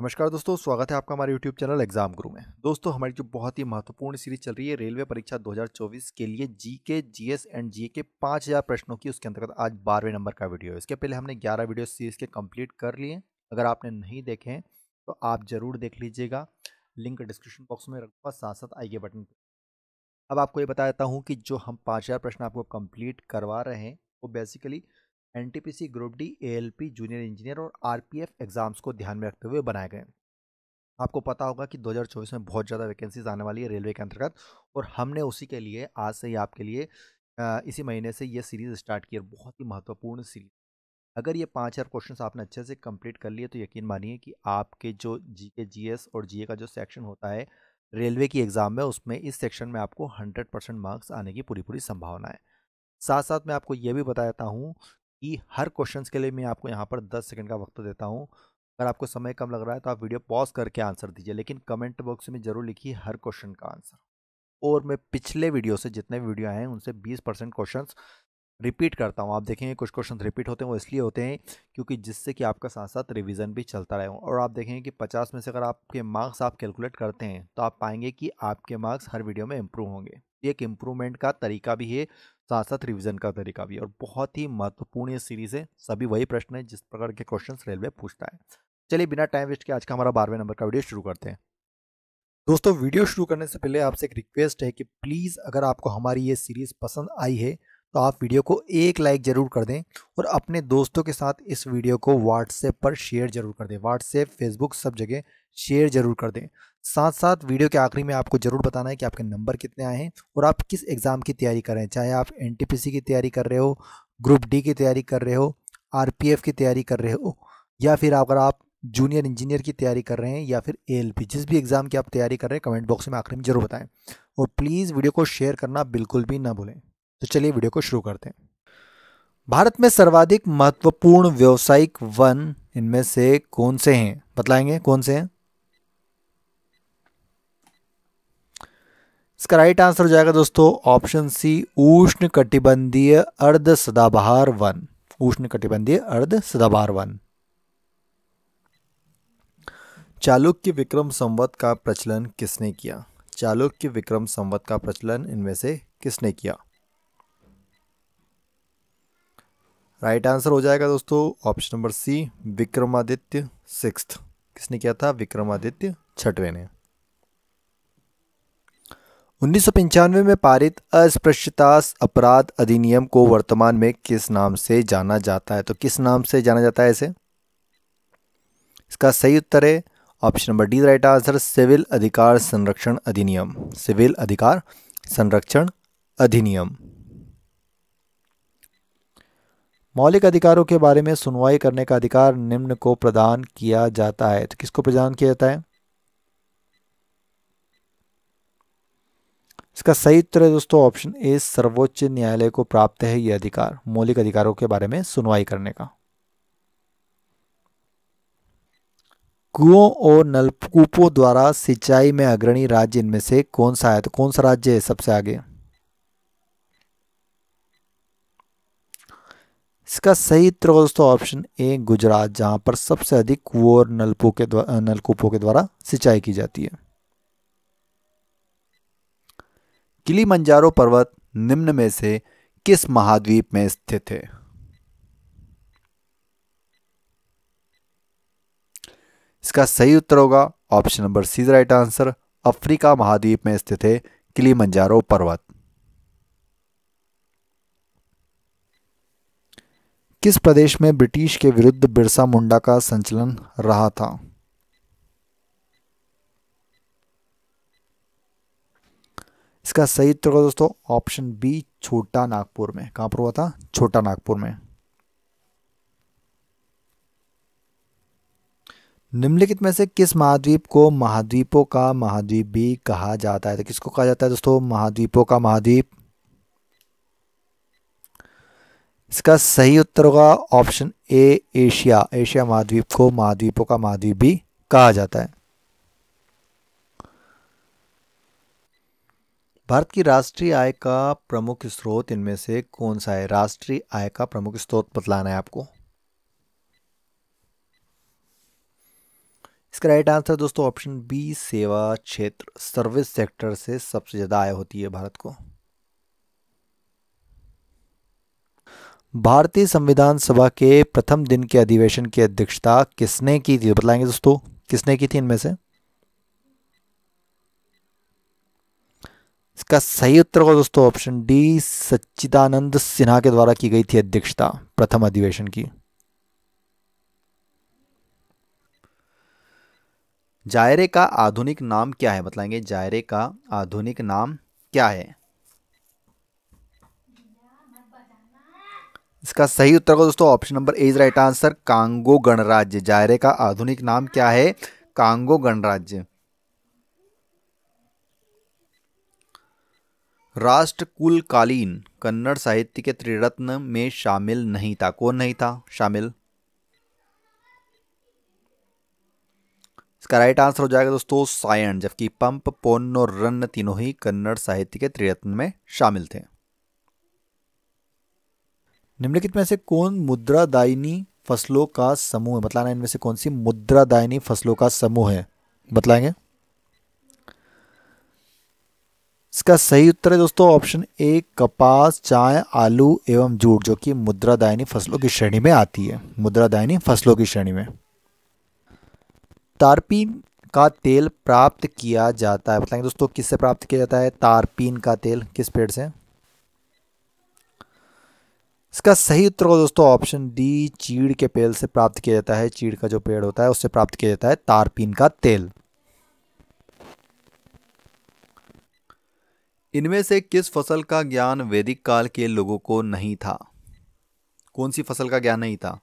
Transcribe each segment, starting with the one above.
नमस्कार दोस्तों स्वागत है आपका हमारे यूट्यूब चैनल एग्जाम गुरु में दोस्तों हमारी जो बहुत ही महत्वपूर्ण सीरीज चल रही है रेलवे परीक्षा 2024 के लिए जी के जी एस एंड जी के पाँच हज़ार प्रश्नों की उसके अंतर्गत आज बारहवें नंबर का वीडियो है इसके पहले हमने ग्यारह वीडियो सीरीज़ के कंप्लीट कर लिए अगर आपने नहीं देखे हैं तो आप ज़रूर देख लीजिएगा लिंक डिस्क्रिप्शन बॉक्स में रखूँगा साथ साथ आइए बटन पर अब आपको ये बता देता हूँ कि जो हम पाँच प्रश्न आपको कम्प्लीट करवा रहे हैं वो basically C group D P junior engineer और एफ एग्ज़ाम्स को ध्यान में रखते हुए बनाए गए आपको पता होगा कि 2024 में बहुत ज़्यादा वैकेंसीज आने वाली है रेलवे के अंतर्गत और हमने उसी के लिए आज से ही आपके लिए इसी महीने से ये सीरीज़ स्टार्ट की है बहुत ही महत्वपूर्ण सीरीज अगर ये पाँच हज़ार क्वेश्चन आपने अच्छे से कंप्लीट कर लिए तो यकीन मानिए कि आपके जो जी के जी एस और जी ए का जो सेक्शन होता है रेलवे की एग्ज़ाम में उसमें इस सेक्शन में आपको हंड्रेड परसेंट मार्क्स आने की पूरी पूरी संभावना है साथ साथ मैं आपको ये भी बताता हूँ कि हर क्वेश्चन के लिए मैं आपको यहाँ पर दस सेकेंड का वक्त देता हूँ अगर आपको समय कम लग रहा है तो आप वीडियो पॉज करके आंसर दीजिए लेकिन कमेंट बॉक्स में ज़रूर लिखिए हर क्वेश्चन का आंसर और मैं पिछले वीडियो से जितने वीडियो आए हैं उनसे 20 परसेंट क्वेश्चन रिपीट करता हूँ आप देखेंगे कुछ क्वेश्चन रिपीट होते हैं वो इसलिए होते हैं क्योंकि जिससे कि आपका साथ साथ रिविज़न भी चलता रहे और आप देखेंगे कि पचास में से अगर आपके मार्क्स आप कैलकुलेट करते हैं तो आप पाएंगे कि आपके मार्क्स हर वीडियो में इम्प्रूव होंगे एक इम्प्रूवमेंट का तरीका भी है साथ साथ रिविजन का तरीका भी और बहुत ही महत्वपूर्ण ये सीरीज है सभी वही प्रश्न है जिस प्रकार के क्वेश्चन रेलवे पूछता है चलिए बिना टाइम वेस्ट के आज का हमारा बारहवें नंबर का वीडियो शुरू करते हैं दोस्तों वीडियो शुरू करने से पहले आपसे एक रिक्वेस्ट है कि प्लीज़ अगर आपको हमारी ये सीरीज़ पसंद आई है तो आप वीडियो को एक लाइक ज़रूर कर दें और अपने दोस्तों के साथ इस वीडियो को व्हाट्सएप पर शेयर ज़रूर कर दें व्हाट्सएप फेसबुक सब जगह शेयर ज़रूर कर दें साथ साथ वीडियो के आखिरी में आपको ज़रूर बताना है कि आपके नंबर कितने आए हैं और आप किस एग्ज़ाम की तैयारी कर रहे हैं चाहे आप एन की तैयारी कर रहे हो ग्रुप डी की तैयारी कर रहे हो आर की तैयारी कर रहे हो या फिर अगर आप जूनियर इंजीनियर की तैयारी कर रहे हैं या फिर ए जिस भी एग्ज़ाम की आप तैयारी कर रहे हैं कमेंट बॉक्स में आखिरी में ज़रूर बताएं और प्लीज़ वीडियो को शेयर करना बिल्कुल भी ना भूलें तो चलिए वीडियो को शुरू करते हैं भारत में सर्वाधिक महत्वपूर्ण व्यावसायिक वन इनमें से कौन से हैं बतलाएंगे कौन से हैं इसका राइट आंसर हो जाएगा दोस्तों ऑप्शन सी उष्ण कटिबंधीय अर्ध सदाबहार वन उष्ण कटिबंधीय अर्ध सदाबहार वन चालुक्य विक्रम संवत का प्रचलन किसने किया चालुक्य विक्रम संवत का प्रचलन इनमें से किसने किया राइट right आंसर हो जाएगा दोस्तों option number C Vikramaditya six किसने किया था विक्रमादित्य छठवें ने उन्नीस में पारित अस्पृश्यता अपराध अधिनियम को वर्तमान में किस नाम से जाना जाता है तो किस नाम से जाना जाता है इसे इसका सही उत्तर है option number D right answer सिविल अधिकार संरक्षण अधिनियम सिविल अधिकार संरक्षण अधिनियम मौलिक अधिकारों के बारे में सुनवाई करने का अधिकार निम्न को प्रदान किया जाता है तो किसको प्रदान किया जाता है इसका सही उत्तर है दोस्तों ऑप्शन ए सर्वोच्च न्यायालय को प्राप्त है यह अधिकार मौलिक अधिकारों के बारे में सुनवाई करने का कुओं और नलकूपों द्वारा सिंचाई में अग्रणी राज्य इनमें से कौन सा है तो कौन सा राज्य है सबसे आगे इसका सही उत्तर दोस्तों ऑप्शन ए गुजरात जहां पर सबसे अधिक कुओं और नलकूपों के नलकूपों के द्वारा सिंचाई की जाती है किलीमंजारो पर्वत निम्न में से किस महाद्वीप में स्थित है इसका सही उत्तर होगा option number C right answer Africa महाद्वीप में स्थित है किलीमंजारो पर्वत किस प्रदेश में ब्रिटिश के विरुद्ध बिरसा मुंडा का संचलन रहा था इसका सही उत्तर होगा दोस्तों ऑप्शन बी छोटा नागपुर में कहां पर हुआ था छोटा नागपुर में निम्नलिखित में से किस महाद्वीप को महाद्वीपों का महाद्वीप भी कहा जाता है तो किसको कहा जाता है दोस्तों महाद्वीपों का महाद्वीप इसका सही उत्तर होगा ऑप्शन ए एशिया एशिया महाद्वीप को महाद्वीपों का महाद्वीप भी कहा जाता है भारत की राष्ट्रीय आय का प्रमुख स्रोत इनमें से कौन सा है राष्ट्रीय आय का प्रमुख स्रोत बतलाना है आपको इसका राइट आंसर दोस्तों ऑप्शन बी सेवा क्षेत्र सर्विस सेक्टर से सबसे ज़्यादा आय होती है भारत को भारतीय संविधान सभा के प्रथम दिन के अधिवेशन की अध्यक्षता किसने की थी बतलाएंगे दोस्तों किसने की थी इनमें से इसका सही उत्तर होगा दोस्तों ऑप्शन डी सच्चिदानंद सिन्हा के द्वारा की गई थी अध्यक्षता प्रथम अधिवेशन की जायरे का आधुनिक नाम क्या है बताएंगे जायरे का आधुनिक नाम क्या है इसका सही उत्तर होगा दोस्तों option number A is right answer Congo गणराज्य जायरे का आधुनिक नाम क्या है कांगो गणराज्य राष्ट्रकुलकालीन कन्नड़ साहित्य के त्रिरत्न में शामिल नहीं था कौन नहीं था शामिल इसका राइट आंसर हो जाएगा दोस्तों सायण जबकि पंप पोन और रन्न तीनों ही कन्नड़ साहित्य के त्रिरत्न में शामिल थे निम्नलिखित में से कौन मुद्रादायिनी फसलों का समूह है बतलाना इनमें से कौन सी मुद्रादायिनी फसलों का समूह है बतलाएंगे इसका सही उत्तर है दोस्तों ऑप्शन ए कपास चाय आलू एवं जूट जो कि मुद्रा दायनी फसलों की श्रेणी में आती है मुद्रा दायनी फसलों की श्रेणी में तारपीन का तेल प्राप्त किया जाता है बताएंगे दोस्तों किससे प्राप्त किया जाता है तारपीन का तेल किस पेड़ से इसका सही उत्तर होगा दोस्तों ऑप्शन डी चीड़ के पेड़ से प्राप्त किया जाता है चीड़ का जो पेड़ होता है उससे प्राप्त किया जाता है तारपीन का तेल इनमें से किस फसल का ज्ञान वैदिक काल के लोगों को नहीं था कौन सी फसल का ज्ञान नहीं था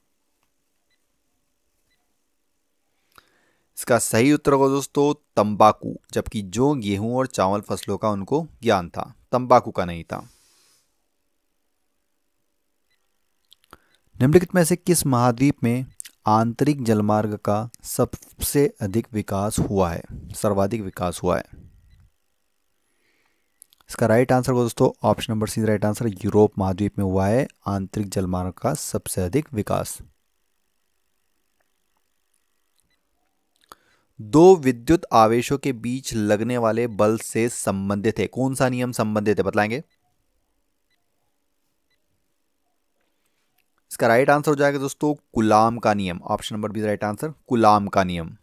इसका सही उत्तर होगा दोस्तों तंबाकू जबकि जो गेहूं और चावल फसलों का उनको ज्ञान था तंबाकू का नहीं था निम्नलिखित में से किस महाद्वीप में आंतरिक जलमार्ग का सबसे अधिक विकास हुआ है सर्वाधिक विकास हुआ है इसका राइट आंसर होगा दोस्तों option number C right answer Europe महाद्वीप में हुआ है आंतरिक जलमार्ग का सबसे अधिक विकास दो विद्युत आवेशों के बीच लगने वाले बल से संबंधित है कौन सा नियम संबंधित है बताएंगे इसका राइट आंसर हो जाएगा दोस्तों कुलाम का नियम option number B right answer Coulomb का नियम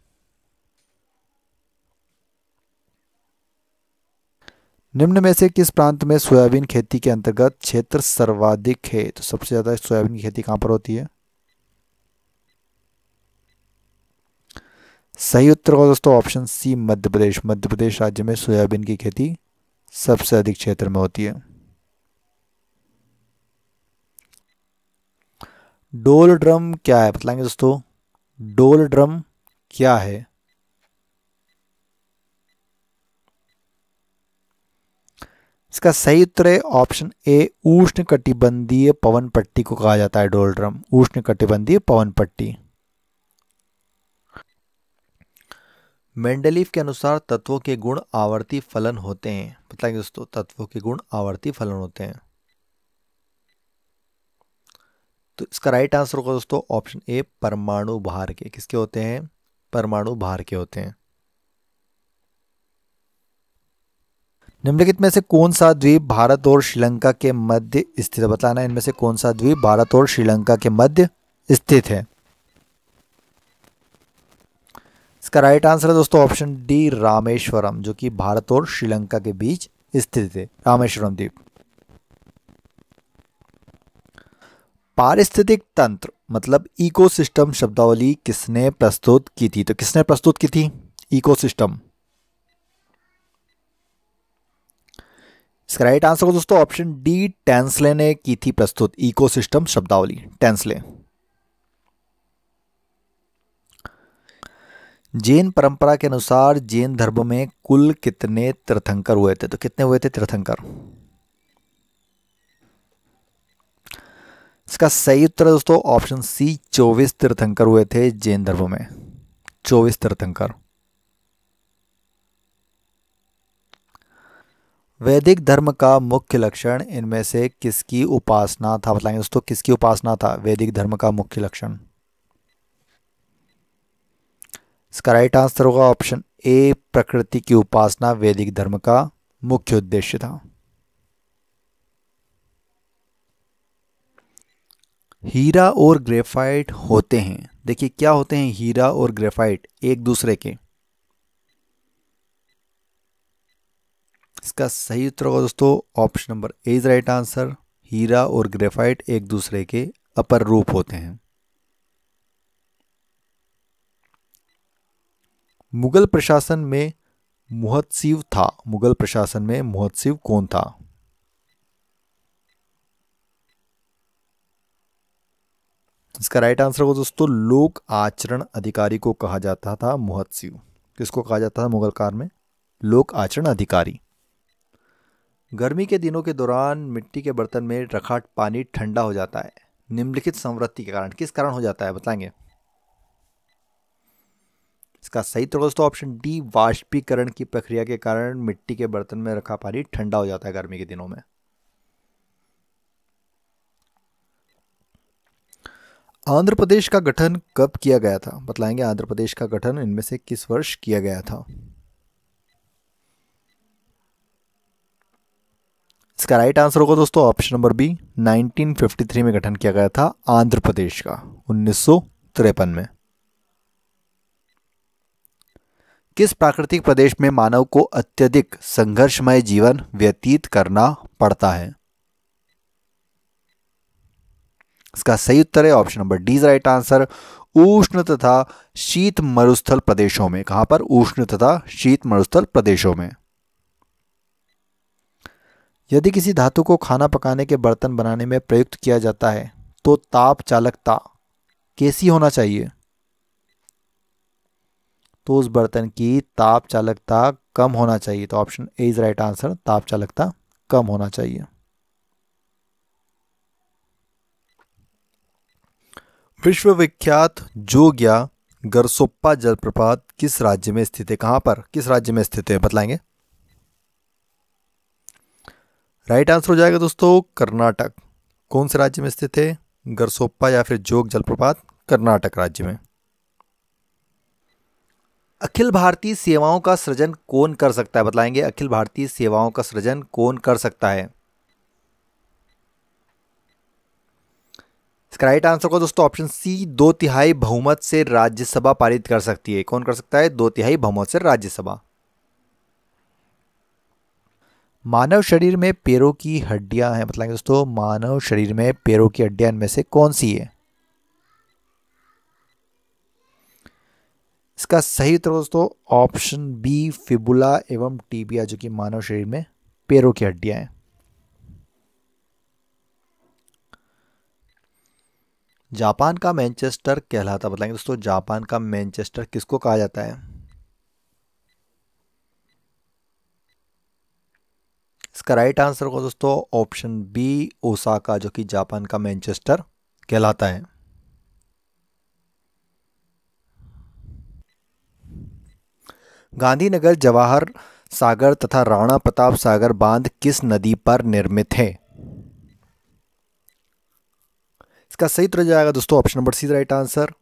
निम्न में से किस प्रांत में सोयाबीन खेती के अंतर्गत क्षेत्र सर्वाधिक है तो सबसे ज़्यादा सोयाबीन की खेती कहां पर होती है सही उत्तर होगा दोस्तों ऑप्शन सी मध्य प्रदेश मध्य प्रदेश राज्य में सोयाबीन की खेती सबसे अधिक क्षेत्र में होती है डोल ड्रम क्या है बताएंगे दोस्तों डोल ड्रम क्या है इसका सही उत्तर है ऑप्शन ए उष्ण कटिबंधीय पवन पट्टी को कहा जाता है डोलड्रम उष्ण कटिबंधीय पवन पट्टी मेंडलीफ के अनुसार तत्वों के गुण आवर्ती फलन होते हैं बताएंगे दोस्तों तत्वों के गुण आवर्ती फलन होते हैं तो इसका राइट आंसर होगा दोस्तों ऑप्शन ए परमाणु भार के किसके होते हैं परमाणु भार के होते हैं निम्नलिखित में से कौन सा द्वीप भारत और श्रीलंका के मध्य स्थित बताना इनमें से कौन सा द्वीप भारत और श्रीलंका के मध्य स्थित है इसका राइट आंसर है दोस्तों ऑप्शन डी रामेश्वरम जो कि भारत और श्रीलंका के बीच स्थित है रामेश्वरम द्वीप पारिस्थितिक तंत्र मतलब इकोसिस्टम शब्दावली किसने प्रस्तुत की थी तो किसने प्रस्तुत की थी इकोसिस्टम इसका राइट आंसर को दोस्तों ऑप्शन डी टेंसले ने की थी प्रस्तुत इकोसिस्टम शब्दावली टेंसले जैन परंपरा के अनुसार जैन धर्म में कुल कितने तीर्थंकर हुए थे तो कितने हुए थे तीर्थंकर इसका सही उत्तर दोस्तों ऑप्शन सी चौबीस तीर्थंकर हुए थे जैन धर्म में चौबीस तीर्थंकर वैदिक धर्म का मुख्य लक्षण इनमें से किसकी उपासना था बताएंगे दोस्तों किसकी उपासना था वैदिक धर्म का मुख्य लक्षण इसका राइट आंसर होगा ऑप्शन ए प्रकृति की उपासना वैदिक धर्म का मुख्य उद्देश्य था हीरा और ग्रेफाइट होते हैं देखिए क्या होते हैं हीरा और ग्रेफाइट एक दूसरे के इसका सही उत्तर होगा दोस्तों option number A is right answer हीरा और ग्रेफाइट एक दूसरे के अपर रूप होते हैं मुगल प्रशासन में मुहत्सिव था मुगल प्रशासन में मुहत्सिव कौन था इसका राइट आंसर होगा दोस्तों लोक आचरण अधिकारी को कहा जाता था मुहत्सिव किसको कहा जाता था मुगल कार में लोक आचरण अधिकारी गर्मी के दिनों के दौरान मिट्टी के बर्तन में रखा पानी ठंडा हो जाता है निम्नलिखित संवृत्ति के कारण किस कारण हो जाता है बताएंगे इसका सही तो दोस्तों ऑप्शन डी वाष्पीकरण की प्रक्रिया के कारण मिट्टी के बर्तन में रखा पानी ठंडा हो जाता है गर्मी के दिनों में आंध्र प्रदेश का गठन कब किया गया था बतलाएंगे आंध्र प्रदेश का गठन इनमें से किस वर्ष किया गया था इसका राइट आंसर होगा दोस्तों ऑप्शन नंबर बी 1953 में गठन किया गया था आंध्र प्रदेश का उन्नीस में किस प्राकृतिक प्रदेश में मानव को अत्यधिक संघर्षमय जीवन व्यतीत करना पड़ता है इसका सही उत्तर है option number D right answer उष्ण तथा शीत मरुस्थल प्रदेशों में कहां पर उष्ण तथा शीत मरुस्थल प्रदेशों में यदि किसी धातु को खाना पकाने के बर्तन बनाने में प्रयुक्त किया जाता है तो ताप चालकता कैसी होना चाहिए तो उस बर्तन की ताप चालकता कम होना चाहिए तो option A is right answer ताप चालकता कम होना चाहिए विश्वविख्यात जोगिया गरसोप्पा जलप्रपात किस राज्य में स्थित है कहां पर किस राज्य में स्थित है बतलाएंगे राइट आंसर हो जाएगा दोस्तों कर्नाटक कौन से राज्य में स्थित है गरसोप्पा या फिर जोग जलप्रपात कर्नाटक राज्य में अखिल भारतीय सेवाओं का सृजन कौन कर सकता है बताएंगे अखिल भारतीय सेवाओं का सृजन कौन कर सकता है इसका राइट आंसर को दोस्तों ऑप्शन सी दो तिहाई बहुमत से राज्यसभा पारित कर सकती है कौन कर सकता है दो तिहाई बहुमत से राज्यसभा मानव शरीर में पैरों की हड्डियां हैं बताएंगे दोस्तों मानव शरीर में पैरों की हड्डियां इनमें से कौन सी है इसका सही उत्तर दोस्तों ऑप्शन बी फिबुला एवं टीबिया जो कि मानव शरीर में पैरों की हड्डियां हैं जापान का मैनचेस्टर कहलाता बताएंगे दोस्तों जापान का मैनचेस्टर किसको कहा जाता है इसका राइट आंसर होगा दोस्तों ऑप्शन बी ओसाका जो कि जापान का मैनचेस्टर कहलाता है गांधीनगर जवाहर सागर तथा राणा प्रताप सागर बांध किस नदी पर निर्मित है इसका सही तरह जाएगा दोस्तों option number C right answer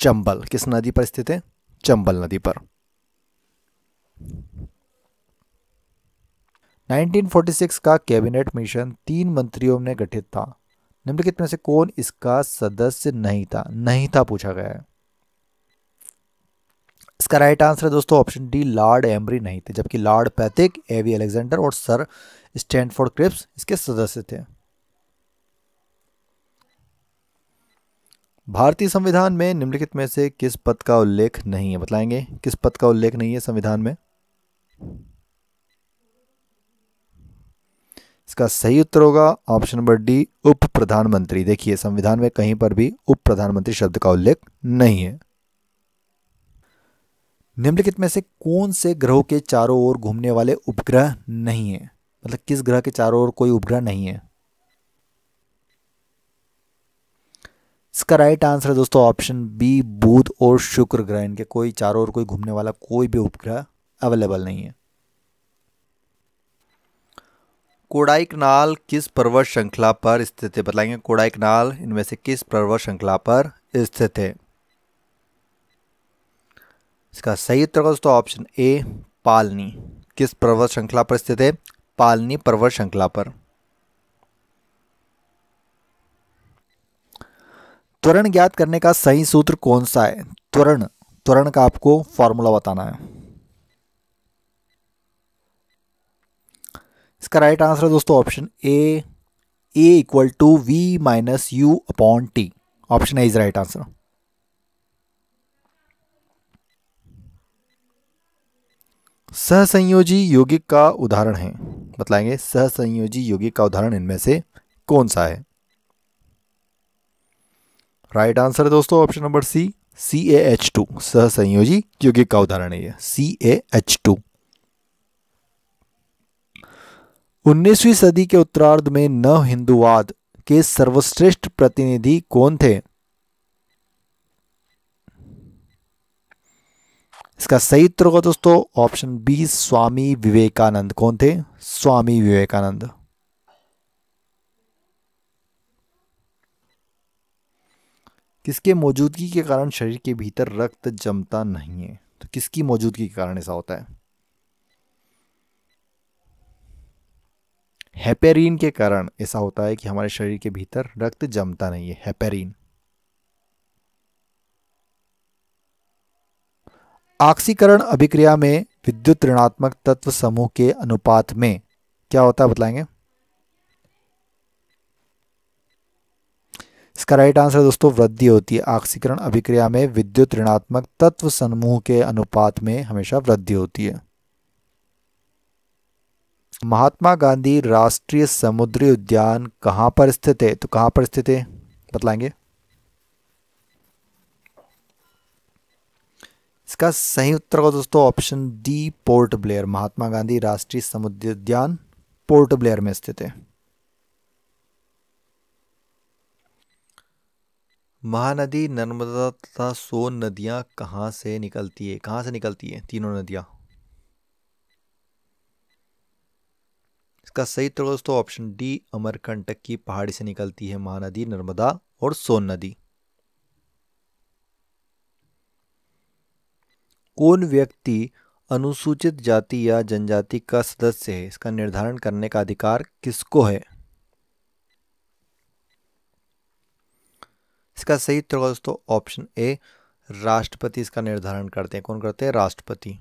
Chambal किस नदी पर स्थित है चंबल नदी पर 1946 का कैबिनेट मिशन तीन मंत्रियों ने गठित था निम्नलिखित में से कौन इसका सदस्य नहीं था नहीं था पूछा गया है इसका राइट आंसर है दोस्तों ऑप्शन डी लॉर्ड एमरी नहीं थे जबकि लॉर्ड पैथिक एवी अलेक्जेंडर और सर स्टैनफोर्ड क्रिप्स इसके सदस्य थे भारतीय संविधान में निम्नलिखित में से किस पद का उल्लेख नहीं है बताएंगे किस पद का उल्लेख नहीं है संविधान में इसका सही उत्तर होगा ऑप्शन नंबर डी उप प्रधानमंत्री देखिए संविधान में कहीं पर भी उप प्रधानमंत्री शब्द का उल्लेख नहीं है निम्नलिखित में से कौन से ग्रहों के चारों ओर घूमने वाले उपग्रह नहीं है मतलब किस ग्रह के चारों ओर कोई उपग्रह नहीं है इसका राइट आंसर है दोस्तों ऑप्शन बी बुध और शुक्र ग्रह इनके कोई चारों ओर कोई घूमने वाला कोई भी उपग्रह अवेलेबल नहीं है कोडाई किस पर्वत श्रृंखला पर स्थित है बताएंगे कोडाई इनमें से किस पर्वत श्रृंखला पर स्थित है इसका सही उत्तर दोस्तों ऑप्शन ए पालनी किस पर्वत श्रृंखला पर स्थित है पालनी पर्वत श्रृंखला पर त्वरण ज्ञात करने का सही सूत्र कौन सा है त्वरण त्वरण का आपको फॉर्मूला बताना है इसका राइट आंसर है दोस्तों option A A equal to V minus U upon T option A is right answer सहसंयोजी यौगिक का उदाहरण है बतलाएंगे सहसंयोजी यौगिक का उदाहरण इनमें से कौन सा है राइट आंसर है दोस्तों option number C C A H two सहसंयोजी यौगिक का उदाहरण है ये सी ए एच टू 19वीं सदी के उत्तरार्ध में नव हिंदुवाद के सर्वश्रेष्ठ प्रतिनिधि कौन थे इसका सही उत्तर होगा दोस्तों ऑप्शन बी स्वामी विवेकानंद कौन थे स्वामी विवेकानंद किसके मौजूदगी के कारण शरीर के भीतर रक्त जमता नहीं है तो किसकी मौजूदगी के कारण ऐसा होता है हैपेरिन के कारण ऐसा होता है कि हमारे शरीर के भीतर रक्त जमता नहीं है हैपेरिन ऑक्सीकरण अभिक्रिया में विद्युत ऋणात्मक तत्व समूह के अनुपात में क्या होता है बताएंगे इसका राइट आंसर दोस्तों वृद्धि होती है ऑक्सीकरण अभिक्रिया में विद्युत ऋणात्मक तत्व समूह के अनुपात में हमेशा वृद्धि होती है महात्मा गांधी राष्ट्रीय समुद्री उद्यान कहाँ पर स्थित है तो कहाँ पर स्थित है बतलाएंगे इसका सही उत्तर होगा दोस्तों option D Port Blair Mahatma Gandhi राष्ट्रीय समुद्री उद्यान पोर्ट ब्लेयर में स्थित है महानदी नर्मदा तथा सोन नदियां कहां से निकलती है कहां से निकलती है तीनों नदियां इसका सही तड़ोस दोस्तों ऑप्शन डी अमरकंटक की पहाड़ी से निकलती है महानदी नर्मदा और सोन नदी कौन व्यक्ति अनुसूचित जाति या जनजाति का सदस्य है इसका निर्धारण करने का अधिकार किसको है इसका सही तड़ोस दोस्तों ऑप्शन ए राष्ट्रपति इसका निर्धारण करते हैं कौन करते हैं राष्ट्रपति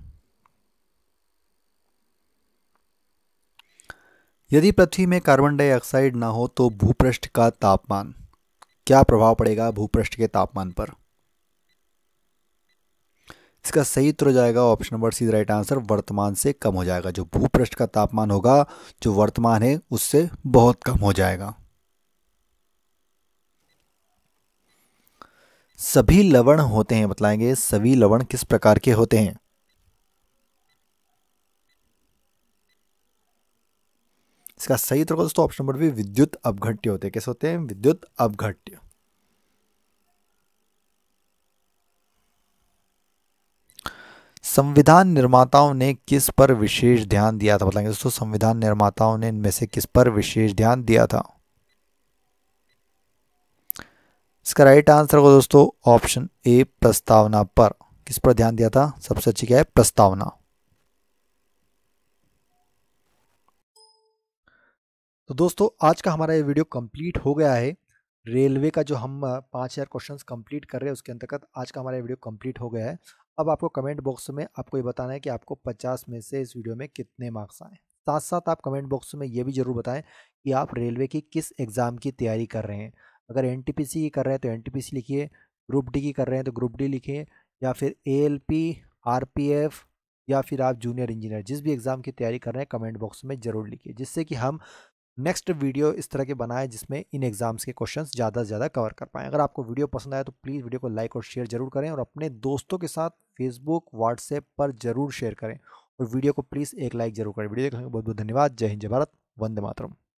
यदि पृथ्वी में कार्बन डाइऑक्साइड ना हो तो भूपृष्ठ का तापमान क्या प्रभाव पड़ेगा भूपृष्ठ के तापमान पर इसका सही उत्तर हो जाएगा option number C right answer वर्तमान से कम हो जाएगा जो भूपृष्ठ का तापमान होगा जो वर्तमान है उससे बहुत कम हो जाएगा सभी लवण होते हैं बताएंगे सभी लवण किस प्रकार के होते हैं इसका सही उत्तर होगा दोस्तों ऑप्शन नंबर बी विद्युत अपघट्य होते हैं कैसे होते हैं विद्युत अपघट्य संविधान निर्माताओं ने किस पर विशेष ध्यान दिया था बताएंगे दोस्तों संविधान निर्माताओं ने इनमें से किस पर विशेष ध्यान दिया था इसका राइट आंसर होगा दोस्तों ऑप्शन ए प्रस्तावना पर किस पर ध्यान दिया था सबसे अच्छी क्या है प्रस्तावना तो दोस्तों आज का हमारा ये वीडियो कंप्लीट हो गया है रेलवे का जो हम पाँच हज़ार क्वेश्चन कंप्लीट कर रहे हैं उसके अंतर्गत आज का हमारा वीडियो कंप्लीट हो गया है अब आपको कमेंट बॉक्स में आपको ये बताना है कि आपको पचास में से इस वीडियो में कितने मार्क्स आए साथ साथ आप कमेंट बॉक्स में ये भी ज़रूर बताएं कि आप रेलवे की किस एग्ज़ाम की तैयारी कर रहे हैं अगर एन की कर रहे हैं तो एन लिखिए ग्रुप डी की कर रहे हैं तो ग्रुप डी लिखिए या फिर A L P R P F या फिर आप जूनियर इंजीनियर जिस भी एग्ज़ाम की तैयारी कर रहे हैं कमेंट बॉक्स में ज़रूर लिखिए जिससे कि हम नेक्स्ट वीडियो इस तरह के बनाए जिसमें इन एग्ज़ाम्स के क्वेश्चन ज़्यादा से ज़्यादा कवर कर पाएँ अगर आपको वीडियो पसंद आया तो प्लीज़ वीडियो को लाइक और शेयर जरूर करें और अपने दोस्तों के साथ फेसबुक व्हाट्सएप पर ज़रूर शेयर करें और वीडियो को प्लीज़ एक लाइक जरूर करें वीडियो देखने लिए बहुत बहुत धन्यवाद जय हिंद जय भारत वंदे मातरम